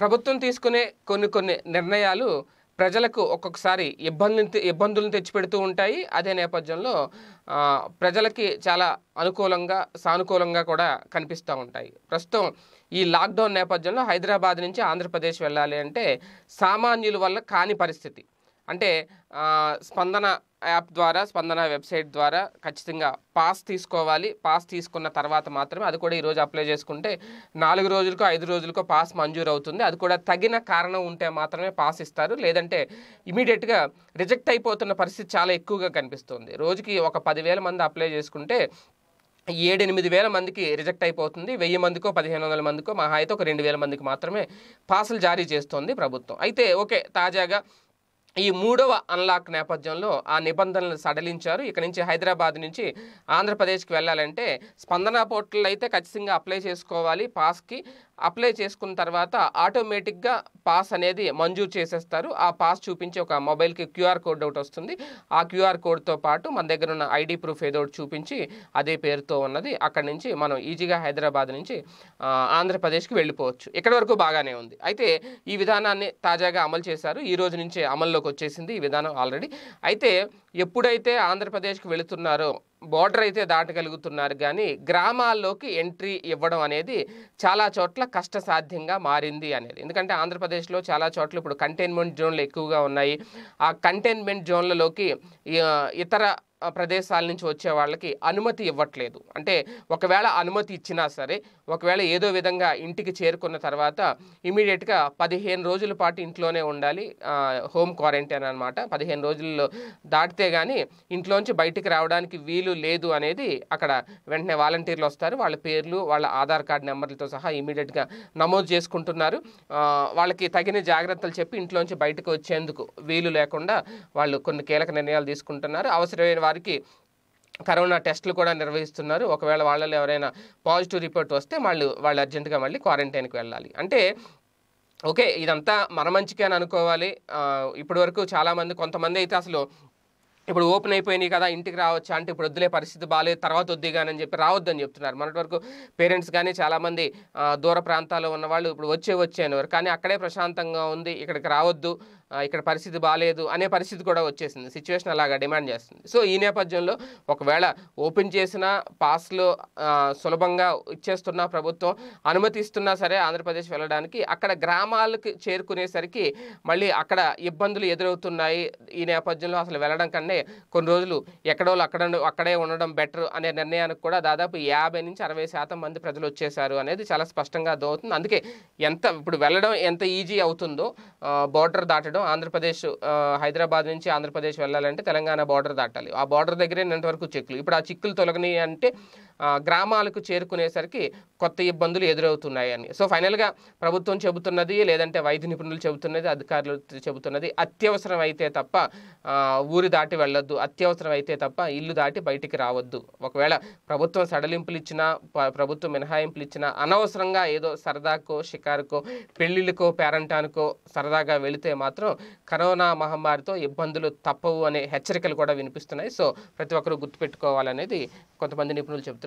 ప్రభుత్వం తీసుకునే కొన్ని కొన్ని నిర్ణయాలు ప్రజలకు ఒక్కొక్కసారి ఇబ్బందులు ఇబ్బందులను తెచ్చిపెడుతూ ఉంటాయి అదే నేపథ్యంలో ప్రజలకి చాలా అనుకూలంగా సానుకూలంగా కూడా కనిపిస్తూ ఉంటాయి ప్రస్తుతం ఈ లాక్డౌన్ నేపథ్యంలో హైదరాబాద్ నుంచి ఆంధ్రప్రదేశ్ వెళ్ళాలి అంటే సామాన్యుల వల్ల కాని పరిస్థితి అంటే స్పందన యాప్ ద్వారా స్పందన వెబ్సైట్ ద్వారా ఖచ్చితంగా పాస్ తీసుకోవాలి పాస్ తీసుకున్న తర్వాత మాత్రమే అది కూడా ఈరోజు అప్లై చేసుకుంటే నాలుగు రోజులకు ఐదు రోజులకో పాస్ మంజూరు అవుతుంది అది కూడా తగిన కారణం ఉంటే మాత్రమే పాస్ ఇస్తారు లేదంటే ఇమీడియట్గా రిజెక్ట్ అయిపోతున్న పరిస్థితి చాలా ఎక్కువగా కనిపిస్తుంది రోజుకి ఒక పదివేల మంది అప్లై చేసుకుంటే ఏడెనిమిది వేల మందికి రిజెక్ట్ అయిపోతుంది వెయ్యి మందికో పదిహేను వందల మందికో మహా అయితే ఒక రెండు వేల మందికి మాత్రమే పాసులు జారీ చేస్తోంది ప్రభుత్వం అయితే ఓకే తాజాగా ఈ మూడవ అన్లాక్ నేపథ్యంలో ఆ నిబంధనలు సడలించారు ఇక్కడ నుంచి హైదరాబాద్ నుంచి ఆంధ్రప్రదేశ్కి వెళ్ళాలంటే స్పందన పోర్టల్ అయితే ఖచ్చితంగా అప్లై చేసుకోవాలి పాస్కి అప్లై చేసుకున్న తర్వాత ఆటోమేటిక్గా పాస్ అనేది మంజూరు చేసేస్తారు ఆ పాస్ చూపించి ఒక మొబైల్కి క్యూఆర్ కోడ్ ఒకటి వస్తుంది ఆ క్యూఆర్ కోడ్తో పాటు మన దగ్గర ఉన్న ఐడి ప్రూఫ్ ఏదో ఒకటి చూపించి అదే పేరుతో ఉన్నది అక్కడి నుంచి మనం ఈజీగా హైదరాబాద్ నుంచి ఆంధ్రప్రదేశ్కి వెళ్ళిపోవచ్చు ఇక్కడ వరకు బాగానే ఉంది అయితే ఈ విధానాన్ని తాజాగా అమలు చేశారు ఈ రోజు నుంచే అమల్లోకి వచ్చేసింది ఈ విధానం ఆల్రెడీ అయితే ఎప్పుడైతే ఆంధ్రప్రదేశ్కి వెళుతున్నారో బోర్డర్ అయితే దాటగలుగుతున్నారు కానీ గ్రామాల్లోకి ఎంట్రీ ఇవ్వడం అనేది చాలా చోట్ల కష్టసాధ్యంగా మారింది అనేది ఎందుకంటే ఆంధ్రప్రదేశ్లో చాలా చోట్ల ఇప్పుడు కంటైన్మెంట్ జోన్లు ఎక్కువగా ఉన్నాయి ఆ కంటైన్మెంట్ జోన్లలోకి ఇతర ప్రదేశాల నుంచి వచ్చే వాళ్ళకి అనుమతి ఇవ్వట్లేదు అంటే ఒకవేళ అనుమతి ఇచ్చినా సరే ఒకవేళ ఏదో విధంగా ఇంటికి చేరుకున్న తర్వాత ఇమీడియట్గా పదిహేను రోజుల పాటు ఇంట్లోనే ఉండాలి హోమ్ క్వారంటైన్ అనమాట పదిహేను రోజుల్లో దాటితే కానీ ఇంట్లోంచి బయటికి రావడానికి వీలు లేదు అనేది అక్కడ వెంటనే వాలంటీర్లు వస్తారు వాళ్ళ పేర్లు వాళ్ళ ఆధార్ కార్డు నెంబర్లతో సహా ఇమీడియట్గా నమోదు చేసుకుంటున్నారు వాళ్ళకి తగిన జాగ్రత్తలు చెప్పి ఇంట్లోంచి బయటకు వచ్చేందుకు వీలు లేకుండా వాళ్ళు కొన్ని కీలక నిర్ణయాలు తీసుకుంటున్నారు అవసరమైన వారికి కరోనా టెస్టులు కూడా నిర్వహిస్తున్నారు ఒకవేళ వాళ్ళలో ఎవరైనా పాజిటివ్ రిపోర్ట్ వస్తే వాళ్ళు వాళ్ళు అర్జెంటుగా మళ్ళీ క్వారంటైన్కి వెళ్ళాలి అంటే ఓకే ఇదంతా మన మంచికే అని అనుకోవాలి ఇప్పటి వరకు చాలామంది కొంతమంది అయితే అసలు ఇప్పుడు ఓపెన్ అయిపోయినాయి కదా ఇంటికి రావచ్చా అంటే ఇప్పుడు వద్దులే పరిస్థితి బాగాలేదు తర్వాత వద్దు కానీ అని చెప్పి రావద్దని చెప్తున్నారు మొన్నటి వరకు పేరెంట్స్ కానీ చాలామంది దూర ప్రాంతాల్లో ఉన్నవాళ్ళు ఇప్పుడు వచ్చే వచ్చే అనేవారు కానీ అక్కడే ప్రశాంతంగా ఉంది ఇక్కడికి రావద్దు ఇక్కడ పరిస్థితి బాగాలేదు అనే పరిస్థితి కూడా వచ్చేసింది సిచ్యువేషన్ అలాగా డిమాండ్ చేస్తుంది సో ఈ నేపథ్యంలో ఒకవేళ ఓపెన్ చేసిన పాస్లు సులభంగా ఇచ్చేస్తున్న ప్రభుత్వం అనుమతిస్తున్నా సరే ఆంధ్రప్రదేశ్ వెళ్ళడానికి అక్కడ గ్రామాలకు చేరుకునేసరికి మళ్ళీ అక్కడ ఇబ్బందులు ఎదురవుతున్నాయి ఈ నేపథ్యంలో అసలు వెళ్ళడం కన్నా కొన్ని రోజులు ఎక్కడో అక్కడ అక్కడే ఉండడం బెటర్ అనే నిర్ణయానికి కూడా దాదాపు యాభై నుంచి అరవై శాతం మంది ప్రజలు వచ్చేసారు అనేది చాలా స్పష్టంగా అర్థమవుతుంది అందుకే ఎంత ఇప్పుడు వెళ్ళడం ఎంత ఈజీ అవుతుందో బోర్డర్ దాటడం చేద్దాం ఆంధ్రప్రదేశ్ హైదరాబాద్ నుంచి ఆంధ్రప్రదేశ్ వెళ్ళాలంటే తెలంగాణ బార్డర్ దాటాలి ఆ బార్డర్ దగ్గరే నిన్నటి వరకు చెక్కులు ఇప్పుడు ఆ చిక్కులు తొలగినాయి అంటే గ్రామాలకు చేరుకునేసరికి కొత్త ఇబ్బందులు ఎదురవుతున్నాయని సో ఫైనల్గా ప్రభుత్వం చెబుతున్నది లేదంటే వైద్య నిపుణులు చెబుతున్నది అధికారులు చెబుతున్నది అత్యవసరం అయితే తప్ప ఊరు దాటి వెళ్ళొద్దు అత్యవసరం అయితే తప్ప ఇల్లు దాటి బయటికి రావద్దు ఒకవేళ ప్రభుత్వం సడలింపులు ఇచ్చినా ప్రభుత్వం మినహాయింపులు ఇచ్చినా అనవసరంగా ఏదో సరదాకో షికారుకో పెళ్ళిళ్ళకో పేరంటానికో సరదాగా వెళితే మాత్రం కరోనా మహమ్మారితో ఇబ్బందులు తప్పవు అనే హెచ్చరికలు కూడా వినిపిస్తున్నాయి సో ప్రతి ఒక్కరూ గుర్తుపెట్టుకోవాలనేది కొంతమంది నిపుణులు చెబుతున్నారు